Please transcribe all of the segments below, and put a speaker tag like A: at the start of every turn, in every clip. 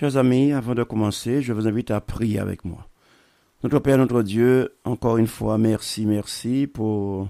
A: Chers amis, avant de commencer, je vous invite à prier avec moi. Notre Père, notre Dieu, encore une fois, merci, merci pour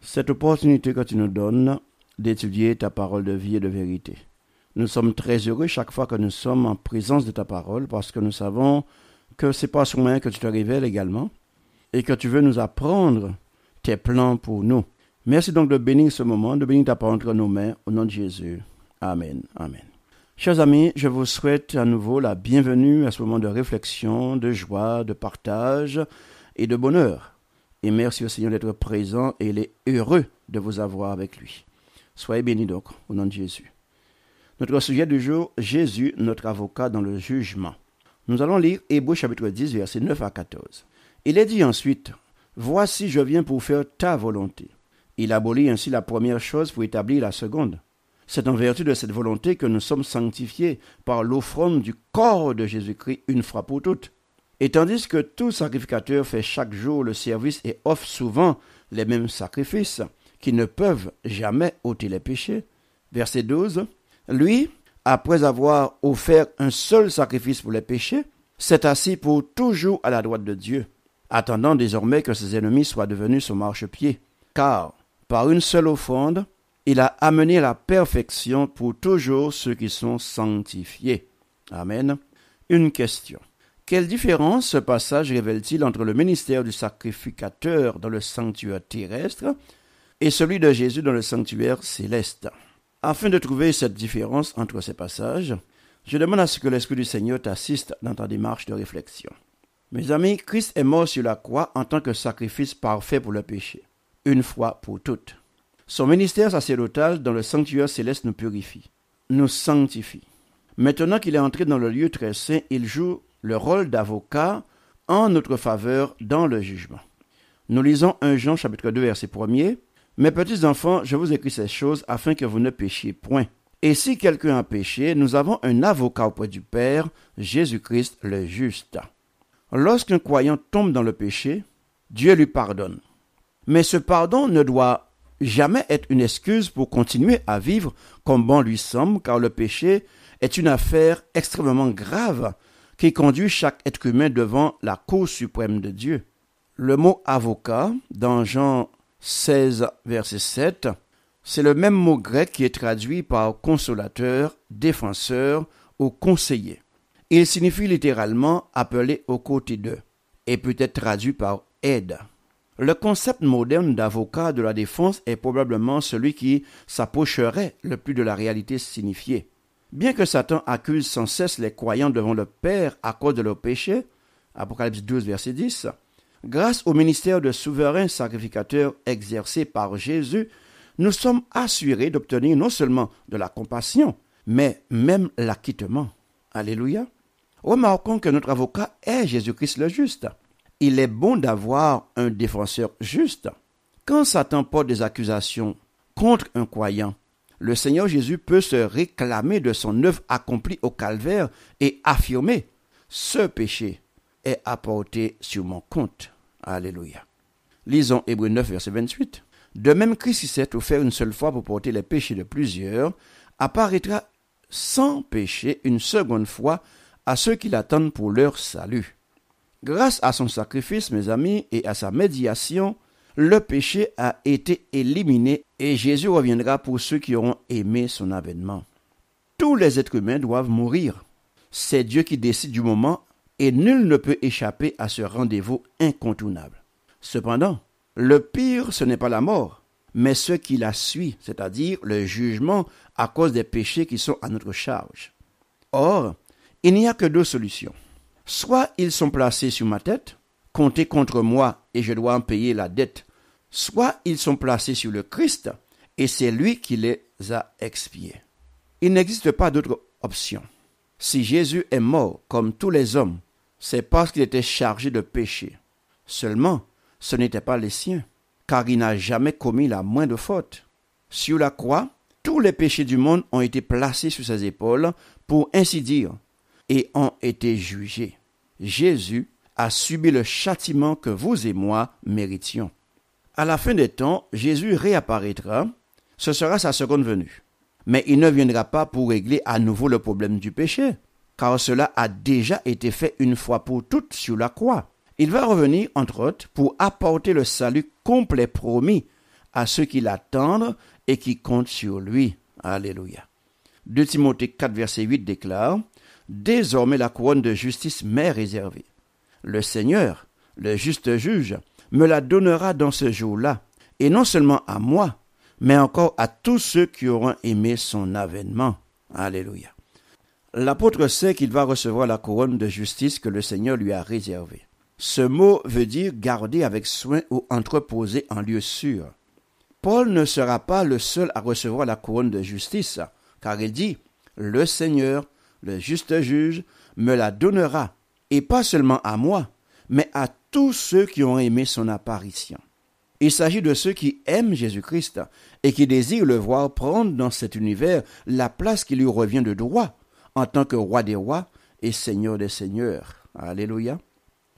A: cette opportunité que tu nous donnes d'étudier ta parole de vie et de vérité. Nous sommes très heureux chaque fois que nous sommes en présence de ta parole parce que nous savons que c'est pas seulement que tu te révèles également et que tu veux nous apprendre tes plans pour nous. Merci donc de bénir ce moment, de bénir ta parole entre nos mains, au nom de Jésus. Amen. Amen. Chers amis, je vous souhaite à nouveau la bienvenue à ce moment de réflexion, de joie, de partage et de bonheur. Et merci au Seigneur d'être présent et il est heureux de vous avoir avec lui. Soyez bénis donc au nom de Jésus. Notre sujet du jour, Jésus, notre avocat dans le jugement. Nous allons lire Hébreux chapitre 10, verset 9 à 14. Il est dit ensuite, Voici je viens pour faire ta volonté. Il abolit ainsi la première chose pour établir la seconde c'est en vertu de cette volonté que nous sommes sanctifiés par l'offrande du corps de Jésus-Christ une fois pour toutes. Et tandis que tout sacrificateur fait chaque jour le service et offre souvent les mêmes sacrifices, qui ne peuvent jamais ôter les péchés. Verset 12. Lui, après avoir offert un seul sacrifice pour les péchés, s'est assis pour toujours à la droite de Dieu, attendant désormais que ses ennemis soient devenus son marchepied. Car, par une seule offrande, il a amené la perfection pour toujours ceux qui sont sanctifiés. Amen. Une question. Quelle différence ce passage révèle-t-il entre le ministère du sacrificateur dans le sanctuaire terrestre et celui de Jésus dans le sanctuaire céleste Afin de trouver cette différence entre ces passages, je demande à ce que l'Esprit du Seigneur t'assiste dans ta démarche de réflexion. Mes amis, Christ est mort sur la croix en tant que sacrifice parfait pour le péché, une fois pour toutes. Son ministère sacerdotal dans le sanctuaire céleste nous purifie, nous sanctifie. Maintenant qu'il est entré dans le lieu très saint, il joue le rôle d'avocat en notre faveur dans le jugement. Nous lisons 1 Jean chapitre 2 verset 1er. Mes petits enfants, je vous écris ces choses afin que vous ne péchiez point. Et si quelqu'un a péché, nous avons un avocat auprès du Père, Jésus-Christ le juste. Lorsqu'un croyant tombe dans le péché, Dieu lui pardonne. Mais ce pardon ne doit jamais être une excuse pour continuer à vivre comme bon lui semble, car le péché est une affaire extrêmement grave qui conduit chaque être humain devant la Cour suprême de Dieu. Le mot avocat, dans Jean 16, verset 7, c'est le même mot grec qui est traduit par consolateur, défenseur ou conseiller. Il signifie littéralement appeler aux côtés d'eux et peut être traduit par aide. Le concept moderne d'avocat de la défense est probablement celui qui s'approcherait le plus de la réalité signifiée. Bien que Satan accuse sans cesse les croyants devant le Père à cause de leurs péchés, Apocalypse 12, verset 10, grâce au ministère de souverain sacrificateur exercé par Jésus, nous sommes assurés d'obtenir non seulement de la compassion, mais même l'acquittement. Alléluia. Remarquons que notre avocat est Jésus-Christ le juste il est bon d'avoir un défenseur juste. Quand Satan porte des accusations contre un croyant, le Seigneur Jésus peut se réclamer de son œuvre accomplie au calvaire et affirmer Ce péché est apporté sur mon compte. Alléluia. Lisons Hébreu 9, verset 28. De même, Christ s'est offert une seule fois pour porter les péchés de plusieurs, apparaîtra sans péché une seconde fois à ceux qui l'attendent pour leur salut. Grâce à son sacrifice, mes amis, et à sa médiation, le péché a été éliminé et Jésus reviendra pour ceux qui auront aimé son avènement. Tous les êtres humains doivent mourir. C'est Dieu qui décide du moment et nul ne peut échapper à ce rendez-vous incontournable. Cependant, le pire, ce n'est pas la mort, mais ce qui la suit, c'est-à-dire le jugement à cause des péchés qui sont à notre charge. Or, il n'y a que deux solutions. Soit ils sont placés sur ma tête, comptez contre moi et je dois en payer la dette, soit ils sont placés sur le Christ et c'est lui qui les a expiés. Il n'existe pas d'autre option. Si Jésus est mort comme tous les hommes, c'est parce qu'il était chargé de péché. Seulement, ce n'était pas les siens, car il n'a jamais commis la moindre faute. Sur la croix, tous les péchés du monde ont été placés sur ses épaules, pour ainsi dire, et ont été jugés. Jésus a subi le châtiment que vous et moi méritions. À la fin des temps, Jésus réapparaîtra, ce sera sa seconde venue. Mais il ne viendra pas pour régler à nouveau le problème du péché, car cela a déjà été fait une fois pour toutes sur la croix. Il va revenir, entre autres, pour apporter le salut complet promis à ceux qui l'attendent et qui comptent sur lui. Alléluia. 2 Timothée 4, verset 8 déclare Désormais la couronne de justice m'est réservée. Le Seigneur, le juste juge, me la donnera dans ce jour-là, et non seulement à moi, mais encore à tous ceux qui auront aimé son avènement. Alléluia. L'apôtre sait qu'il va recevoir la couronne de justice que le Seigneur lui a réservée. Ce mot veut dire garder avec soin ou entreposer en lieu sûr. Paul ne sera pas le seul à recevoir la couronne de justice, car il dit, le Seigneur le juste juge, me la donnera, et pas seulement à moi, mais à tous ceux qui ont aimé son apparition. Il s'agit de ceux qui aiment Jésus-Christ et qui désirent le voir prendre dans cet univers la place qui lui revient de droit en tant que roi des rois et seigneur des seigneurs. Alléluia.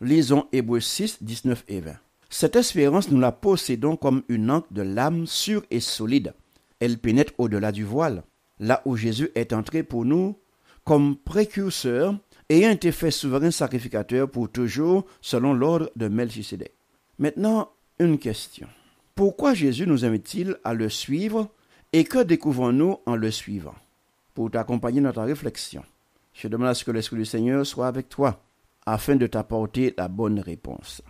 A: Lisons Hébreux 6, 19 et 20. Cette espérance, nous la possédons comme une ancre de l'âme sûre et solide. Elle pénètre au-delà du voile, là où Jésus est entré pour nous comme précurseur ayant été fait souverain sacrificateur pour toujours selon l'ordre de Melchisédech. Maintenant, une question. Pourquoi Jésus nous invite-t-il à le suivre et que découvrons-nous en le suivant Pour t'accompagner dans ta réflexion, je demande à ce que l'Esprit du Seigneur soit avec toi afin de t'apporter la bonne réponse.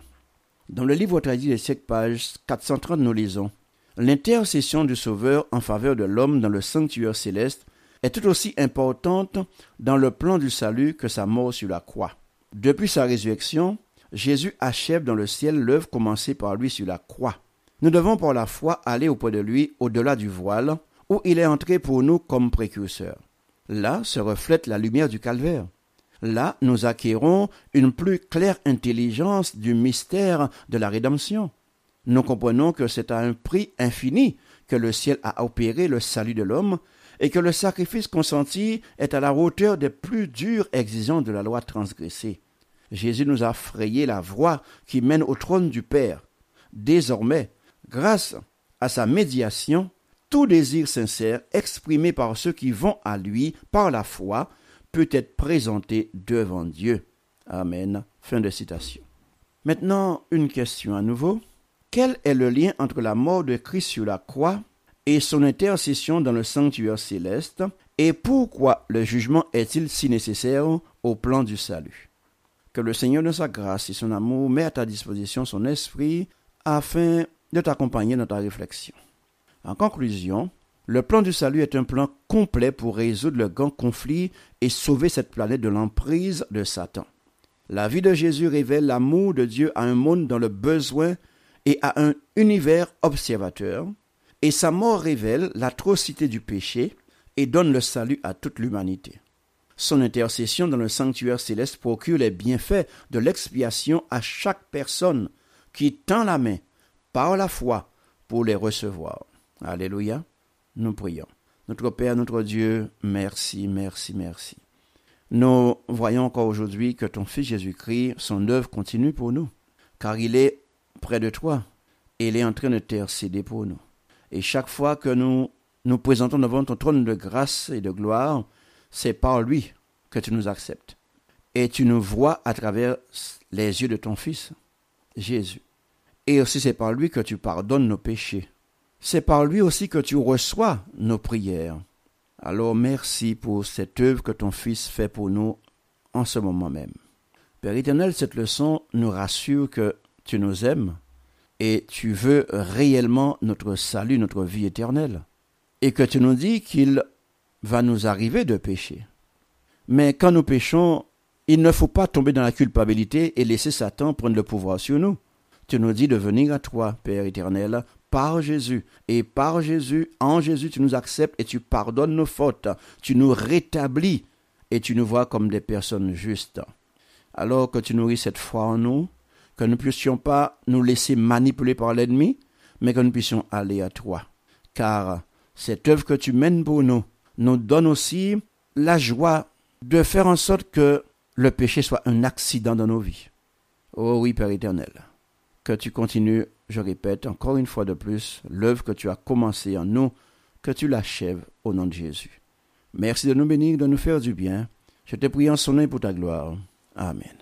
A: Dans le livre traduit des siècles, page 430, nous lisons L'intercession du Sauveur en faveur de l'homme dans le sanctuaire céleste est tout aussi importante dans le plan du salut que sa mort sur la croix. Depuis sa résurrection, Jésus achève dans le ciel l'œuvre commencée par lui sur la croix. Nous devons par la foi aller auprès de lui au-delà du voile, où il est entré pour nous comme précurseur. Là se reflète la lumière du calvaire. Là, nous acquérons une plus claire intelligence du mystère de la rédemption. Nous comprenons que c'est à un prix infini que le ciel a opéré le salut de l'homme et que le sacrifice consenti est à la hauteur des plus dures exigences de la loi transgressée. Jésus nous a frayé la voie qui mène au trône du Père. Désormais, grâce à sa médiation, tout désir sincère exprimé par ceux qui vont à lui par la foi peut être présenté devant Dieu. Amen. Fin de citation. Maintenant, une question à nouveau. Quel est le lien entre la mort de Christ sur la croix et son intercession dans le sanctuaire céleste, et pourquoi le jugement est-il si nécessaire au plan du salut. Que le Seigneur de sa grâce et son amour met à ta disposition son esprit afin de t'accompagner dans ta réflexion. En conclusion, le plan du salut est un plan complet pour résoudre le grand conflit et sauver cette planète de l'emprise de Satan. La vie de Jésus révèle l'amour de Dieu à un monde dans le besoin et à un univers observateur, et sa mort révèle l'atrocité du péché et donne le salut à toute l'humanité. Son intercession dans le sanctuaire céleste procure les bienfaits de l'expiation à chaque personne qui tend la main par la foi pour les recevoir. Alléluia. Nous prions. Notre Père, notre Dieu, merci, merci, merci. Nous voyons encore aujourd'hui que ton Fils Jésus-Christ, son œuvre continue pour nous, car il est près de toi et il est en train de céder pour nous. Et chaque fois que nous nous présentons devant ton trône de grâce et de gloire, c'est par lui que tu nous acceptes. Et tu nous vois à travers les yeux de ton Fils, Jésus. Et aussi c'est par lui que tu pardonnes nos péchés. C'est par lui aussi que tu reçois nos prières. Alors merci pour cette œuvre que ton Fils fait pour nous en ce moment même. Père éternel, cette leçon nous rassure que tu nous aimes et tu veux réellement notre salut, notre vie éternelle, et que tu nous dis qu'il va nous arriver de pécher. Mais quand nous péchons, il ne faut pas tomber dans la culpabilité et laisser Satan prendre le pouvoir sur nous. Tu nous dis de venir à toi, Père éternel, par Jésus. Et par Jésus, en Jésus, tu nous acceptes et tu pardonnes nos fautes. Tu nous rétablis et tu nous vois comme des personnes justes. Alors que tu nourris cette foi en nous, que nous ne puissions pas nous laisser manipuler par l'ennemi, mais que nous puissions aller à toi. Car cette œuvre que tu mènes pour nous nous donne aussi la joie de faire en sorte que le péché soit un accident dans nos vies. Oh oui, Père éternel, que tu continues, je répète encore une fois de plus, l'œuvre que tu as commencée en nous, que tu l'achèves au nom de Jésus. Merci de nous bénir, de nous faire du bien. Je te prie en son nom pour ta gloire. Amen.